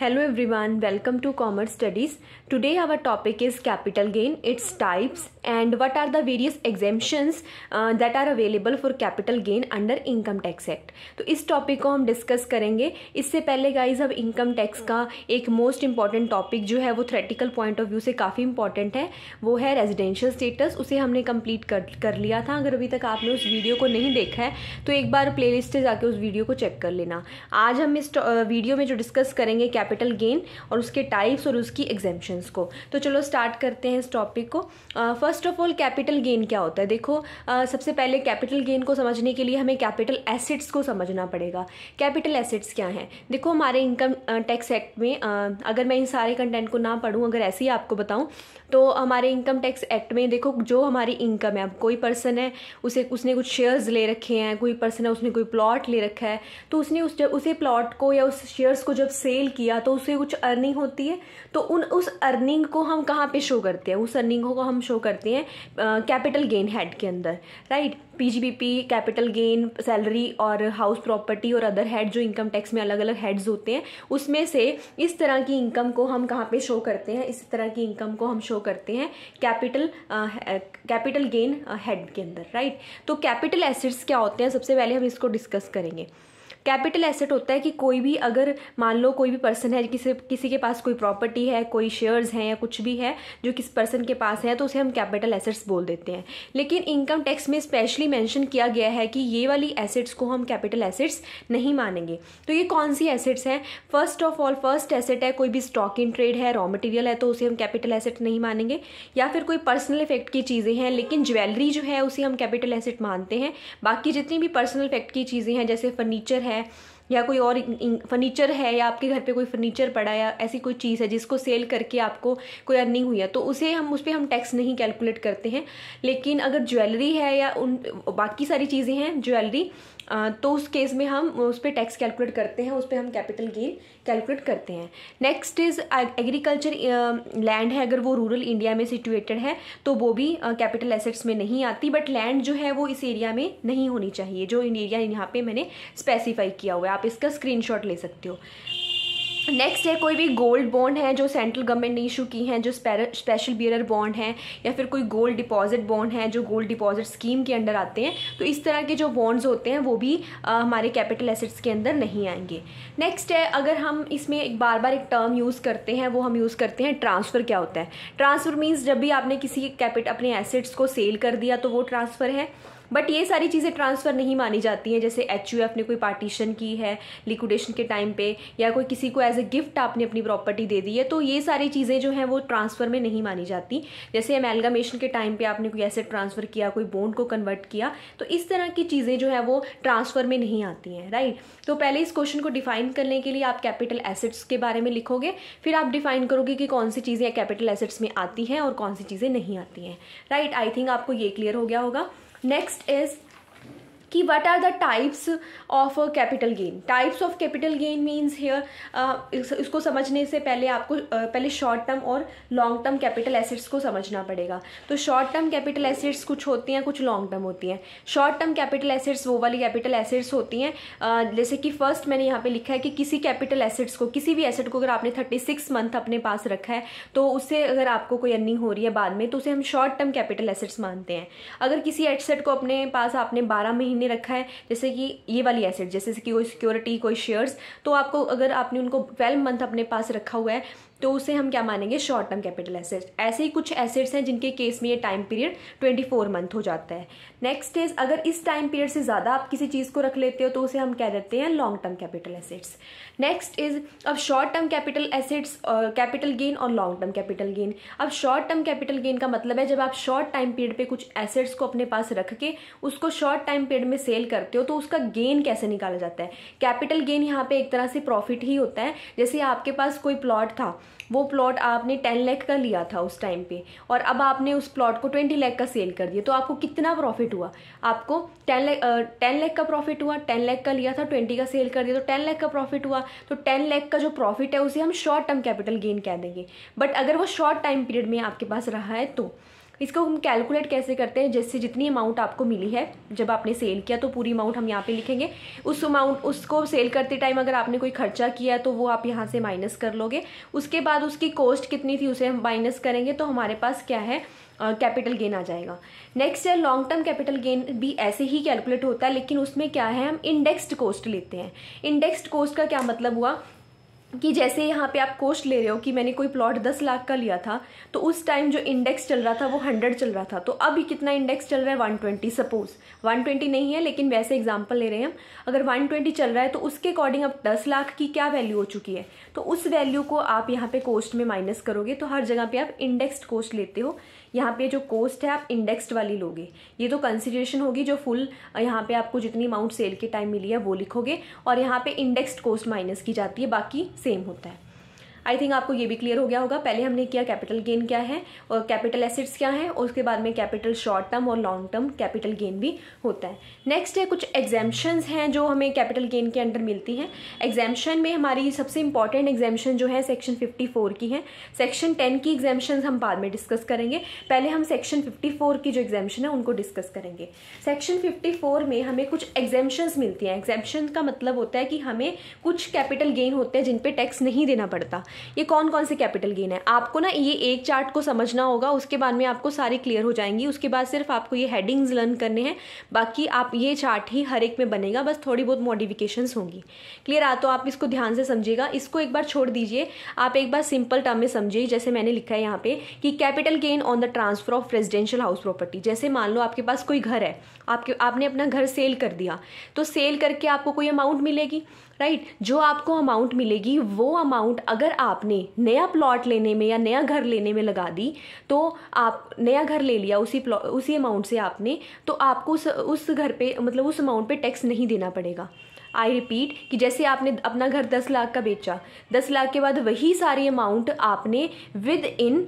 Hello everyone welcome to commerce studies today our topic is capital gain its types and what are the various exemptions that are available for capital gain under income tax act तो इस topic को हम discuss करेंगे इससे पहले guys अब income tax का एक मोस्ट इंपॉर्टेंट टॉपिक जो है वो थ्रेटिकल पॉइंट ऑफ व्यू से काफ़ी इंपॉर्टेंट है वो है रेजिडेंशियल स्टेटस उसे हमने कंप्लीट कर कर लिया था अगर अभी तक आपने उस वीडियो को नहीं देखा है तो एक बार प्ले से जाके उस वीडियो को चेक कर लेना आज हम इस वीडियो uh, में जो डिस्कस करेंगे कैपिटल गेन और उसके टाइप्स और उसकी एग्जाम्शंस को तो चलो स्टार्ट करते हैं इस टॉपिक को first of all capital gain क्या होता है देखो uh, सबसे पहले कैपिटल गेन को समझने के लिए हमें कैपिटल एसेट्स को समझना पड़ेगा कैपिटल एसेट्स क्या हैं देखो हमारे इनकम टैक्स एक्ट में uh, अगर मैं इन सारे कंटेंट को ना पढ़ूँ अगर ऐसे ही आपको बताऊँ तो हमारे इनकम टैक्स एक्ट में देखो जो हमारी इनकम है अब कोई पर्सन है उसे उसने कुछ शेयर्स ले रखे हैं कोई पर्सन है उसने कोई प्लॉट ले रखा है तो उसने उस उसे प्लॉट को या उस शेयर्स को जब सेल किया या तो उससे कुछ अर्निंग होती है तो उन उस अर्निंग को हम कहाँ पे शो करते हैं उस अर्निंग को हम शो करते हैं कैपिटल गेन हेड के अंदर right PGBP capital gain salary और हाउस प्रॉपर्टी और अदर हेड जो इनकम टैक्स में अलग अलग हेड्स होते हैं उसमें से इस तरह की इनकम को हम कहाँ पे शो करते हैं इस तरह की इनकम को हम शो करते हैं कैपिटल कैपिटल गेन हेड के अंदर राइट तो कैपिटल एसेट्स क्या होते हैं सबसे पहले हम इसको डिस्कस करेंगे कैपिटल एसेट होता है कि कोई भी अगर मान लो कोई भी पर्सन है किसी किसी के पास कोई प्रॉपर्टी है कोई शेयर्स हैं या कुछ भी है जो किस पर्सन के पास है तो उसे हम कैपिटल एसेट्स बोल देते हैं लेकिन इनकम टैक्स में स्पेशली मैंशन किया गया है कि ये वाली एसेट्स को हम कैपिटल एसेट्स नहीं मानेंगे तो ये कौन सी एसेट्स हैं first of all first asset है कोई भी स्टॉक इन ट्रेड है रॉ मटेरियल है तो उसे हम कैपिटल एसेट नहीं मानेंगे या फिर कोई पर्सनल इफेक्ट की चीज़ें हैं लेकिन ज्वेलरी जो है उसे हम कैपिटल एसेट मानते हैं बाकी जितनी भी पर्सनल इफेक्ट की चीज़ें हैं जैसे फर्नीचर है है या कोई और फर्नीचर है या आपके घर पे कोई फर्नीचर पड़ा या ऐसी कोई चीज़ है जिसको सेल करके आपको कोई अर्निंग हुई है तो उसे हम उस पर हम टैक्स नहीं कैलकुलेट करते हैं लेकिन अगर ज्वेलरी है या उन बाकी सारी चीज़ें हैं ज्वेलरी तो उस केस में हम उस पर टैक्स कैलकुलेट करते हैं उस पर हम कैपिटल गेन कैलकुलेट करते हैं नेक्स्ट इज़ एग्रीकल्चर लैंड है अगर वो रूरल इंडिया में सिचुएटेड है तो वो भी कैपिटल एसेट्स में नहीं आती बट लैंड जो है वो इस एरिया में नहीं होनी चाहिए जो इन एरिया यहाँ पे मैंने स्पेसिफाई किया हुआ है आप इसका स्क्रीनशॉट ले सकते हो नेक्स्ट है कोई भी गोल्ड बॉन्ड है जो सेंट्रल गवर्नमेंट ने इशू की हैं जो स्पेशल बियरर बॉन्ड हैं या फिर कोई गोल्ड डिपॉजिट बॉन्ड है जो गोल्ड डिपॉजिट स्कीम के अंडर आते हैं तो इस तरह के जो बॉन्ड्स होते हैं वो भी आ, हमारे कैपिटल एसेट्स के अंदर नहीं आएंगे नेक्स्ट है अगर हम इसमें एक बार बार एक टर्म यूज़ करते हैं वो हम यूज़ करते हैं ट्रांसफ़र क्या होता है ट्रांसफ़र मीन्स जब भी आपने किसी कैपिट अपने एसेट्स को सेल कर दिया तो वो ट्रांसफ़र है बट ये सारी चीज़ें ट्रांसफ़र नहीं मानी जाती हैं जैसे एच ने कोई पार्टीशन की है लिक्विडेशन के टाइम पे या कोई किसी को एज ए गिफ्ट आपने अपनी प्रॉपर्टी दे दी है तो ये सारी चीज़ें जो हैं वो ट्रांसफ़र में नहीं मानी जाती जैसे एमेलगामेशन के टाइम पर आपने कोई एसेट ट्रांसफ़र किया कोई बोन्ड को कन्वर्ट किया तो इस तरह की चीज़ें जो है वो ट्रांसफ़र में नहीं आती हैं राइट तो पहले इस क्वेश्चन को डिफाइन करने के लिए आप कैपिटल एसेट्स के बारे में लिखोगे फिर आप डिफाइन करोगे कि कौन सी चीज़ें कैपिटल एसेट्स में आती हैं और कौन सी चीज़ें नहीं आती हैं राइट आई थिंक आपको ये क्लियर हो गया होगा Next is कि what are the types of capital gain types of capital gain means here इसको समझने से पहले आपको uh, पहले शॉर्ट टर्म और लॉन्ग टर्म कैपिटल एसेट्स को समझना पड़ेगा तो शॉर्ट टर्म कैपिटल एसेट्स कुछ होती हैं कुछ लॉन्ग टर्म होती हैं शॉर्ट टर्म कैपिटल एसेट्स वो वाली कैपिटल एसेट्स होती हैं uh, जैसे कि फर्स्ट मैंने यहाँ पे लिखा है कि किसी कैपिटल एसेट्स को किसी भी एसेट को अगर आपने थर्टी सिक्स मंथ अपने पास रखा है तो उससे अगर आपको कोई अर्निंग हो रही है बाद में तो उसे हम शॉर्ट टर्म कैपिटल एसेट्स मानते हैं अगर किसी एसेट को अपने पास आपने बारह महीने इनने रखा है जैसे कि ये वाली एसेट जैसे कि कोई सिक्योरिटी कोई शेयर्स तो आपको अगर आपने उनको ट्वेल्व मंथ अपने पास रखा हुआ है तो उसे हम क्या मानेंगे शॉर्ट टर्म कैपिटल एसेट्स ऐसे ही कुछ एसेट्स हैं जिनके केस में ये टाइम पीरियड 24 मंथ हो जाता है नेक्स्ट इज अगर इस टाइम पीरियड से ज़्यादा आप किसी चीज़ को रख लेते हो तो उसे हम कह देते हैं long term capital assets next is अब short term capital assets capital gain और लॉन्ग टर्म कैपिटल गेन अब शॉर्ट टर्म कैपिटल गेन का मतलब है जब आप शॉर्ट टाइम पीरियड पर कुछ एसेट्स को अपने पास रख के उसको शॉर्ट टाइम पीरियड में सेल करते हो तो उसका गेन कैसे निकाला जाता है कैपिटल गेन यहाँ पे एक तरह से प्रॉफिट ही होता है जैसे आपके पास कोई प्लॉट था वो प्लॉट आपने टेन लैख का लिया था उस टाइम पे और अब आपने उस प्लॉट को ट्वेंटी लैख का सेल कर दिया तो आपको कितना प्रॉफिट हुआ आपको टेन लैख टेन लैख का प्रॉफिट हुआ टेन लैख का लिया था ट्वेंटी का सेल कर दिया तो टेन लैख का प्रॉफिट हुआ तो टेन लैख का जो प्रॉफिट है उसे हम शॉर्ट टर्म कैपिटल गेन कह देंगे बट अगर वो शॉर्ट टाइम पीरियड में आपके पास रहा है तो इसको हम कैलकुलेट कैसे करते हैं जैसे जितनी अमाउंट आपको मिली है जब आपने सेल किया तो पूरी अमाउंट हम यहाँ पे लिखेंगे उस अमाउंट उसको सेल करते टाइम अगर आपने कोई खर्चा किया तो वो आप यहाँ से माइनस कर लोगे उसके बाद उसकी कॉस्ट कितनी थी उसे हम माइनस करेंगे तो हमारे पास क्या है कैपिटल गेन आ जाएगा नेक्स्ट है लॉन्ग टर्म कैपिटल गेन भी ऐसे ही कैलकुलेट होता है लेकिन उसमें क्या है हम इंडेक्स्ड कॉस्ट लेते हैं इंडेक्स्ड कॉस्ट का क्या मतलब हुआ कि जैसे यहाँ पे आप कोस्ट ले रहे हो कि मैंने कोई प्लॉट दस लाख का लिया था तो उस टाइम जो इंडेक्स चल रहा था वो हंड्रेड चल रहा था तो अभी कितना इंडेक्स चल रहा है one twenty suppose one twenty नहीं है लेकिन वैसे एग्जाम्पल ले रहे हैं हम अगर वन ट्वेंटी चल रहा है तो उसके अकॉर्डिंग अब दस लाख की क्या वैल्यू हो चुकी है तो उस वैल्यू को आप यहाँ पे कोस्ट में माइनस करोगे तो हर जगह पर आप इंडेक्सड कोस्ट लेते हो यहाँ पे जो कॉस्ट है आप इंडेक्स्ड वाली लोगे ये तो कंसिडरेशन होगी जो फुल यहाँ पे आपको जितनी अमाउंट सेल के टाइम मिली है वो लिखोगे और यहाँ पे इंडेक्स्ड कॉस्ट माइनस की जाती है बाकी सेम होता है आई थिंक आपको ये भी क्लियर हो गया होगा पहले हमने किया कैपिटल गेन क्या है और कैपिटल एसेट्स क्या है और उसके बाद में कैपिटल शॉर्ट टर्म और लॉन्ग टर्म कैपिटल गेन भी होता है नेक्स्ट है कुछ एग्जाम्शन हैं जो हमें कैपिटल गेन के अंडर मिलती हैं एग्जाम्शन में हमारी सबसे इंपॉर्टेंट एग्जाम्शन जो है सेक्शन फिफ्टी की है सेक्शन टेन की एग्जाम्शन हम बाद में डिस्कस करेंगे पहले हम सेक्शन फिफ्टी की जो एग्जाम्शन है उनको डिस्कस करेंगे सेक्शन फिफ्टी में हमें कुछ एग्जाम्शन मिलती हैं एग्जाम्शन का मतलब होता है कि हमें कुछ कैपिटल गेन होते हैं जिन पे टैक्स नहीं देना पड़ता ये कौन कौन से कैपिटल गेन है आपको ना ये एक चार्ट को समझना होगा उसके बाद में आपको सारी क्लियर हो जाएंगी उसके बाद सिर्फ आपको ये हेडिंग्स लर्न करने हैं बाकी आप ये चार्ट ही हर एक में बनेगा बस थोड़ी बहुत मॉडिफिकेशंस होंगी क्लियर आ तो आप इसको ध्यान से समझिएगा इसको एक बार छोड़ दीजिए आप एक बार सिंपल टर्म में समझिए जैसे मैंने लिखा है यहाँ पे कि capital gain on the transfer of residential house property जैसे मान लो आपके पास कोई घर है आपके आपने अपना घर सेल कर दिया तो सेल करके आपको कोई अमाउंट मिलेगी राइट right? जो आपको अमाउंट मिलेगी वो अमाउंट अगर आपने नया प्लॉट लेने में या नया घर लेने में लगा दी तो आप नया घर ले लिया उसी प्लॉट उसी अमाउंट से आपने तो आपको उस उस घर पे मतलब उस अमाउंट पे टैक्स नहीं देना पड़ेगा आई रिपीट कि जैसे आपने अपना घर दस लाख का बेचा दस लाख के बाद वही सारी अमाउंट आपने विद इन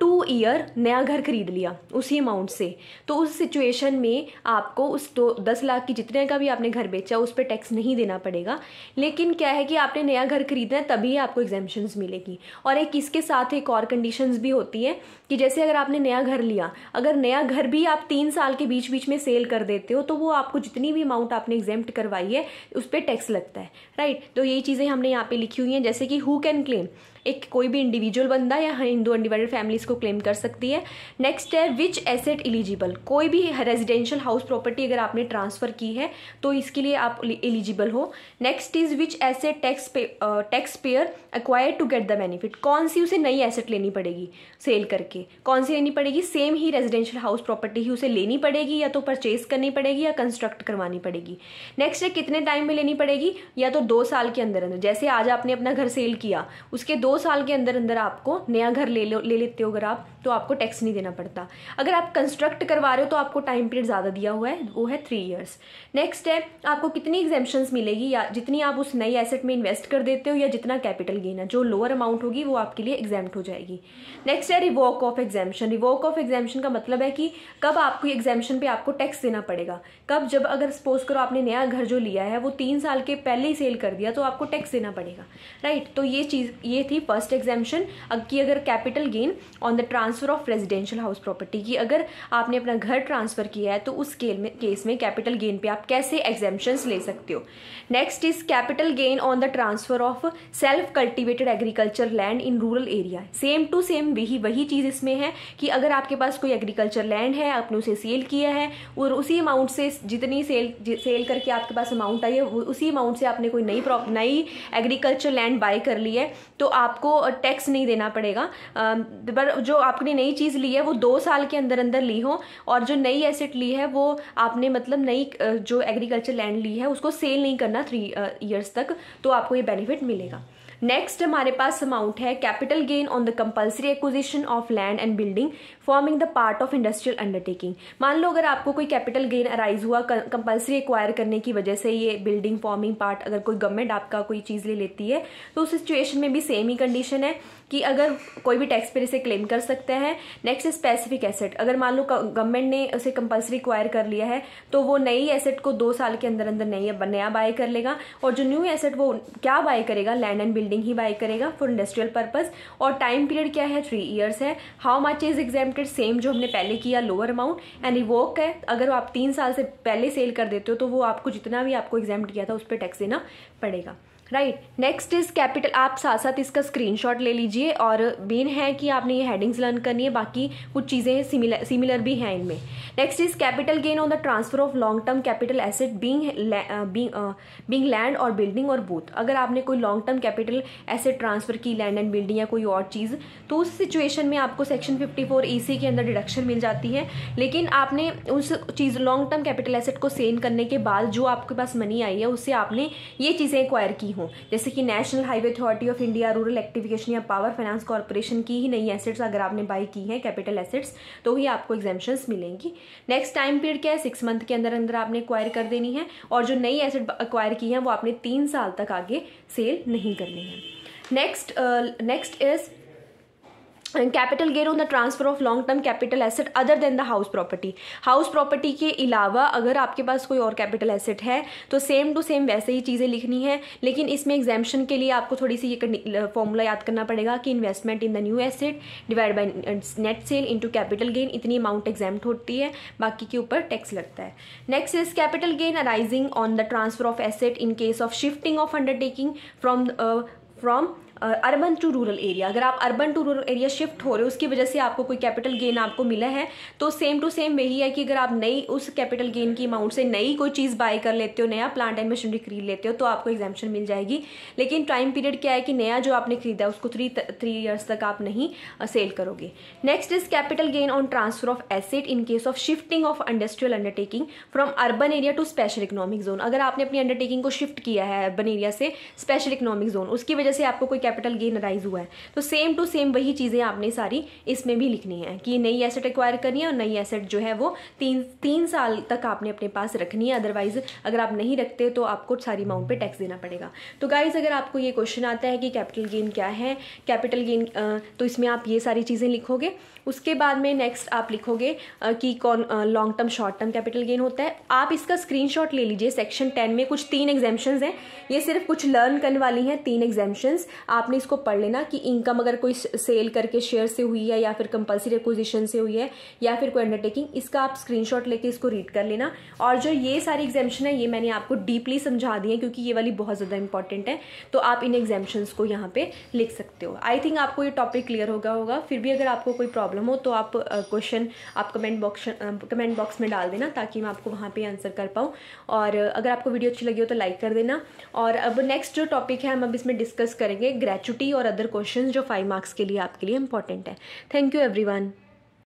टू ईयर नया घर खरीद लिया उसी अमाउंट से तो उस सिचुएशन में आपको उस तो दस लाख की जितने का भी आपने घर बेचा उस पर टैक्स नहीं देना पड़ेगा लेकिन क्या है कि आपने नया घर खरीदना है तभी आपको एग्जामेशन मिलेगी और एक इसके साथ एक और कंडीशन भी होती है कि जैसे अगर आपने नया घर लिया अगर नया घर भी आप तीन साल के बीच बीच में सेल कर देते हो तो वो आपको जितनी भी अमाउंट आपने एग्जाम करवाई है उस पर टैक्स लगता है राइट right? तो यही चीज़ें हमने यहाँ पे लिखी हुई हैं जैसे कि हु कैन क्लेम एक कोई भी इंडिविजुअल बंदा या हाँ हिंदू अनडिवाइडेड फैमिलीज को क्लेम कर सकती है नेक्स्ट है विच एसेट एलिजिबल कोई भी रेजिडेंशियल हाउस प्रॉपर्टी अगर आपने ट्रांसफ़र की है तो इसके लिए आप एलिजिबल हो next is which asset tax tax payer acquire to get the benefit कौन सी उसे नई एसेट लेनी पड़ेगी सेल करके कौन सी लेनी पड़ेगी सेम ही रेजिडेंशियल हाउस प्रॉपर्टी ही उसे लेनी पड़ेगी या तो परचेज करनी पड़ेगी या कंस्ट्रक्ट करवानी पड़ेगी नेक्स्ट है कितने टाइम में लेनी पड़ेगी या तो दो साल के अंदर अंदर जैसे आज आपने अपना घर सेल किया उसके दो दो साल के अंदर अंदर आपको नया घर ले लो ले लेते हो अगर आप तो आपको टैक्स नहीं देना पड़ता अगर आप कंस्ट्रक्ट करवा रहे हो तो आपको टाइम पीरियड ज़्यादा दिया हुआ है वो है थ्री ईयर्स नेक्स्ट है आपको कितनी एग्जामेशंस मिलेगी या जितनी आप उस नई एसेट में इन्वेस्ट कर देते हो या जितना कैपिटल गेन है जो लोअर अमाउंट होगी वो आपके लिए एग्जाम हो जाएगी नेक्स्ट है revoke of exemption revoke of exemption का मतलब है कि कब आपको एग्जामेशन पे आपको टैक्स देना पड़ेगा कब जब अगर सपोज करो आपने नया घर जो लिया है वो तीन साल के पहले ही सेल कर दिया तो आपको टैक्स देना पड़ेगा राइट तो ये चीज़ ये थी की फर्स्ट एग्जामेशन की अगर capital gain on the transfer of residential house property की अगर आपने अपना घर ट्रांसफर किया है तो उस केल में केस में कैपिटल गेन पे आप कैसे एग्जामेशन ले सकते हो next is capital gain on the transfer of self cultivated agriculture land in rural area same to same वही वही चीज़ इसमें है कि अगर आपके पास कोई एग्रीकल्चर लैंड है आपने उसे सेल किया है और उसी अमाउंट से जितनी सेल सेल करके आपके पास अमाउंट आई है उसी अमाउंट से आपने कोई नई नई एग्रीकल्चर लैंड बाय कर ली है तो आप आपको टैक्स नहीं देना पड़ेगा पर जो आपने नई चीज़ ली है वो दो साल के अंदर अंदर ली हो और जो नई एसेट ली है वो आपने मतलब नई जो एग्रीकल्चर लैंड ली है उसको सेल नहीं करना थ्री ईयर्स तक तो आपको ये बेनिफिट मिलेगा नेक्स्ट हमारे पास अमाउंट है capital gain on the compulsory acquisition of land and building forming the part of industrial undertaking मान लो अगर आपको कोई कैपिटल गेन अराइज हुआ कंपल्सरी एक्वायर करने की वजह से ये बिल्डिंग फॉर्मिंग पार्ट अगर कोई गवर्नमेंट आपका कोई चीज़ ले लेती है तो उस सिचुएशन में भी सेम ही कंडीशन है कि अगर कोई भी टैक्स पेयर इसे क्लेम कर सकते हैं नेक्स्ट स्पेसिफिक एसेट अगर मान लो गवर्नमेंट ने उसे कंपलसरी क्वायर कर लिया है तो वो नई एसेट को दो साल के अंदर अंदर नई नया बाय कर लेगा और जो न्यू एसेट वो क्या बाय करेगा लैंड एंड बिल्डिंग ही बाय करेगा फॉर इंडस्ट्रियल पर्पज और टाइम पीरियड क्या है थ्री ईयर्स है how much is exempted same जो हमने पहले किया लोअर अमाउंट एंड रिवोक है अगर आप तीन साल से पहले सेल कर देते हो तो वो आपको जितना भी आपको एग्जाम किया था उस पर टैक्स देना पड़ेगा राइट नेक्स्ट इज कैपिटल आप साथ साथ इसका स्क्रीनशॉट ले लीजिए और मेन है कि आपने ये हेडिंग्स लर्न करनी है बाकी कुछ चीज़ें सिमिलर सिमिलर भी हैं इनमें next is capital gain on the transfer of long term capital asset being being land और बिल्डिंग और बूथ अगर आपने कोई long term capital asset transfer की लैंड एंड बिल्डिंग या कोई और चीज़ तो उस सिचुएशन में आपको section fifty four E C के अंदर डिडक्शन मिल जाती है लेकिन आपने उस चीज़ लॉन्ग टर्म कैपिटल एसेट को सेन करने के बाद जो आपके पास मनी आई है उससे आपने ये चीज़ें एक्वायर की हो जैसे कि National Highway Authority of India rural electrification या पावर फाइनेंस कॉरपोरेशन की ही नई एसेट्स अगर आपने बाई की है कैपिटल एसेट्स तो ही आपको एग्जामेशन मिलेंगी नेक्स्ट टाइम पीरियड क्या है सिक्स मंथ के अंदर अंदर आपने अक्वायर कर देनी है और जो नई एसेट एक्वायर की है वो आपने तीन साल तक आगे सेल नहीं करनी है next next is capital gain on the transfer of long term capital asset other than the house property house property के अलावा अगर आपके पास कोई और कैपिटल एसेट है तो सेम टू सेम वैसे ही चीज़ें लिखनी है लेकिन इसमें एग्जामेशन के लिए आपको थोड़ी सी ये फॉर्मूला याद करना पड़ेगा कि investment in the new asset divide by net sale into capital gain इतनी अमाउंट एग्जाम होती है बाकी के ऊपर टैक्स लगता है next is capital gain arising on the transfer of asset in case of shifting of undertaking from from urban to rural area अगर आप urban to rural area shift हो रहे हो उसकी वजह से आपको कोई कैपिटल गेन आपको मिला है तो सेम टू सेम वही है कि अगर आप नई उस कैपिटल गेन की अमाउंट से नई कोई चीज़ बाय कर लेते हो नया प्लांट एंड मशीनरी खरीद लेते हो तो आपको एग्जामेशन मिल जाएगी लेकिन टाइम पीरियड क्या है कि नया जो आपने खरीदा है उसको थ्री थ्री ईयर्स तक आप नहीं सेल करोगे next is capital gain on transfer of asset in case of shifting of industrial undertaking from urban area to special economic zone अगर आपने अपनी अंडरटेकिंग को शिफ्ट किया है अर्बन एरिया से स्पेशल इकोनॉमिक जोन उसकी वजह से आपको कोई कैपिटल गेन अराइज हुआ है तो सेम टू सेम वही चीज़ें आपने सारी इसमें भी लिखनी है कि नई एसेट एक्वायर करनी है और नई एसेट जो है वो तीन तीन साल तक आपने अपने पास रखनी है अदरवाइज अगर आप नहीं रखते तो आपको सारी अमाउंट पर टैक्स देना पड़ेगा तो गाइज अगर आपको ये क्वेश्चन आता है कि कैपिटल गेन क्या है कैपिटल गेन तो इसमें आप ये सारी चीज़ें लिखोगे उसके बाद में नेक्स्ट आप लिखोगे कि कौन long term short term capital gain होता है आप इसका स्क्रीनशॉट ले लीजिए सेक्शन टेन में कुछ तीन एग्जाम्शन हैं ये सिर्फ कुछ लर्न करने वाली हैं तीन एग्जाम्शन आप आपने इसको पढ़ लेना कि इनकम अगर कोई सेल करके शेयर से हुई है या फिर कंपल्सरी एक्विजिशन से हुई है या फिर कोई अंडरटेकिंग इसका आप स्क्रीनशॉट लेके इसको रीड कर लेना और जो ये सारी एग्जामेशन है ये मैंने आपको डीपली समझा दी है क्योंकि ये वाली बहुत ज़्यादा इंपॉर्टेंट है तो आप इन एग्जामेशन को यहाँ पर लिख सकते हो आई थिंक आपको ये टॉपिक क्लियर होगा होगा फिर भी अगर आपको कोई प्रॉब्लम हो तो आप क्वेश्चन आप कमेंट बॉक्स कमेंट बॉक्स में डाल देना ताकि मैं आपको वहाँ पे आंसर कर पाऊँ और अगर आपको वीडियो अच्छी लगी हो तो लाइक कर देना और अब नेक्स्ट जो टॉपिक है हम अब इसमें डिस्कस करेंगे ग्रेचुटी और अदर क्वेश्चन जो फाइव मार्क्स के लिए आपके लिए इंपॉर्टेंट है थैंक यू एवरीवन